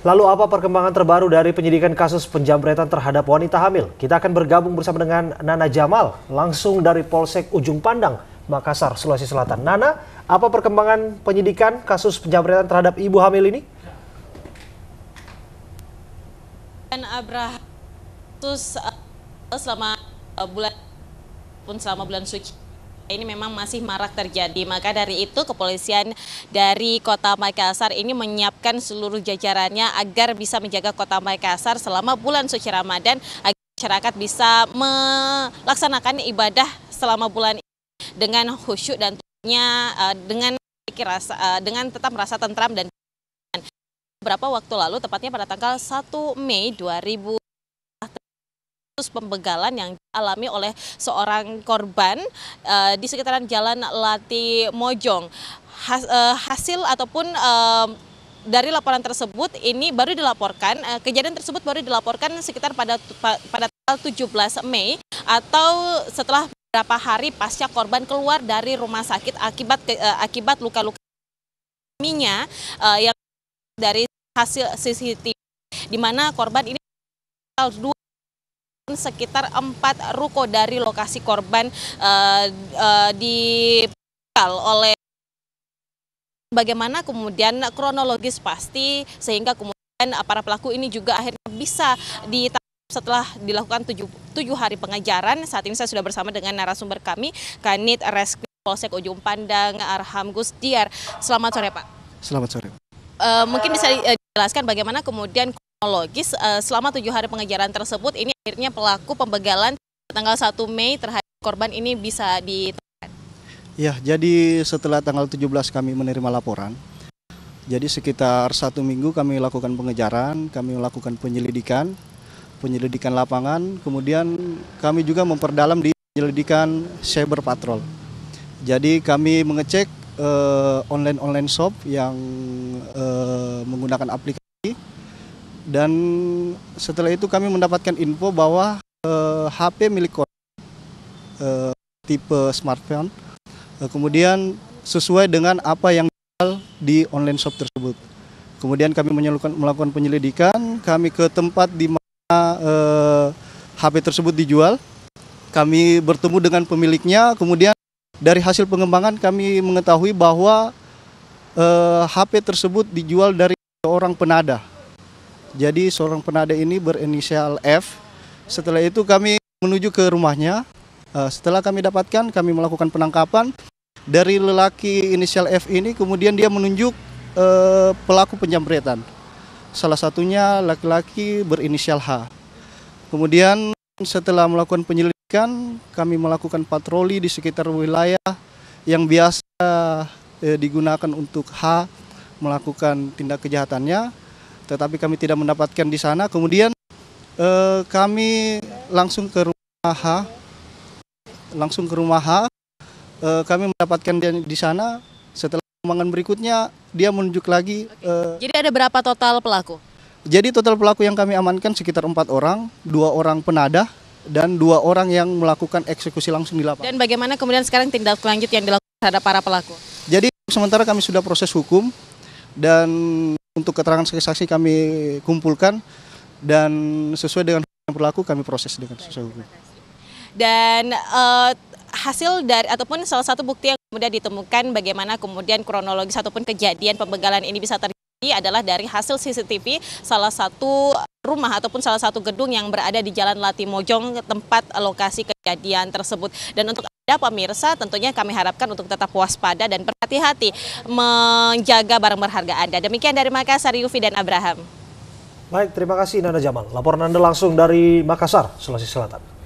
Lalu apa perkembangan terbaru dari penyidikan kasus penjamretan terhadap wanita hamil? Kita akan bergabung bersama dengan Nana Jamal langsung dari Polsek Ujung Pandang, Makassar, Sulawesi Selatan. Nana, apa perkembangan penyidikan kasus penjamretan terhadap ibu hamil ini? Dan Abraham eh, selama eh, bulan pun selama bulan suci ini memang masih marak terjadi. Maka dari itu kepolisian dari Kota Makassar ini menyiapkan seluruh jajarannya agar bisa menjaga Kota Makassar selama bulan suci Ramadan agar masyarakat bisa melaksanakan ibadah selama bulan ini dengan khusyuk dan tentunya eh, dengan rasa eh, dengan tetap merasa tentram dan berapa waktu lalu tepatnya pada tanggal 1 Mei 2000 kasus pembegalan yang dialami oleh seorang korban uh, di sekitaran Jalan Lati Mojong. Has, uh, hasil ataupun uh, dari laporan tersebut ini baru dilaporkan kejadian tersebut baru dilaporkan sekitar pada pada tanggal 17 Mei atau setelah beberapa hari pasca korban keluar dari rumah sakit akibat akibat luka-luka minyak yang dari hasil CCTV di mana korban ini tanggal dua sekitar empat ruko dari lokasi korban uh, uh, dipukul oleh bagaimana kemudian kronologis pasti sehingga kemudian eh, para pelaku ini juga akhirnya bisa ditangkap setelah dilakukan tujuh, tujuh hari pengajaran. Saat ini saya sudah bersama dengan narasumber kami, Kanit Reskrim Polsek Ujung Pandang, Arham Gusdiar. Selamat sore Pak. Selamat sore. Uh, mungkin bisa eh, dijelaskan bagaimana kemudian logis eh, selama tujuh hari pengejaran tersebut ini akhirnya pelaku pembegalan tanggal 1 Mei terhadap korban ini bisa ditemukan. Ya, jadi setelah tanggal 17 kami menerima laporan. Jadi sekitar satu minggu kami lakukan pengejaran, kami melakukan penyelidikan, penyelidikan lapangan, kemudian kami juga memperdalam di penyelidikan cyber patrol. Jadi kami mengecek eh, online-online uh, shop yang uh, menggunakan aplikasi dan setelah itu kami mendapatkan info bahwa uh, eh, HP milik korban uh, eh, tipe smartphone uh, kemudian sesuai dengan apa yang dijual di online shop tersebut. Kemudian kami melakukan penyelidikan, kami ke tempat di mana uh, HP tersebut dijual. Kami bertemu dengan pemiliknya, kemudian dari hasil pengembangan kami mengetahui bahwa uh, HP tersebut dijual dari seorang penada jadi seorang penada ini berinisial F. Setelah itu kami menuju ke rumahnya. Eh, setelah kami dapatkan, kami melakukan penangkapan dari lelaki inisial F ini. Kemudian dia menunjuk eh, pelaku penjamretan. Salah satunya laki-laki berinisial H. Kemudian setelah melakukan penyelidikan, kami melakukan patroli di sekitar wilayah yang biasa eh, digunakan untuk H melakukan tindak kejahatannya tetapi kami tidak mendapatkan di sana. Kemudian eh, kami langsung ke rumah H, langsung ke rumah H, eh, kami mendapatkan dia di sana. Setelah pengembangan berikutnya, dia menunjuk lagi. Eh, jadi ada berapa total pelaku? Jadi total pelaku yang kami amankan sekitar empat orang, dua orang penadah dan dua orang yang melakukan eksekusi langsung di lapangan. Dan bagaimana kemudian sekarang tindak lanjut yang dilakukan terhadap para pelaku? Jadi sementara kami sudah proses hukum dan untuk keterangan saksi-saksi kami kumpulkan dan sesuai dengan yang berlaku kami proses dengan sesuai hukum. Dan uh, hasil dari ataupun salah satu bukti yang kemudian ditemukan bagaimana kemudian kronologis ataupun kejadian pembegalan ini bisa terjadi adalah dari hasil CCTV salah satu rumah ataupun salah satu gedung yang berada di Jalan Latimojong tempat lokasi kejadian tersebut. Dan untuk Anda pemirsa tentunya kami harapkan untuk tetap waspada dan berhati-hati menjaga barang berharga Anda. Demikian dari Makassar Yufi dan Abraham. Baik, terima kasih Nana Jamal. Laporan Anda langsung dari Makassar, Sulawesi Selatan.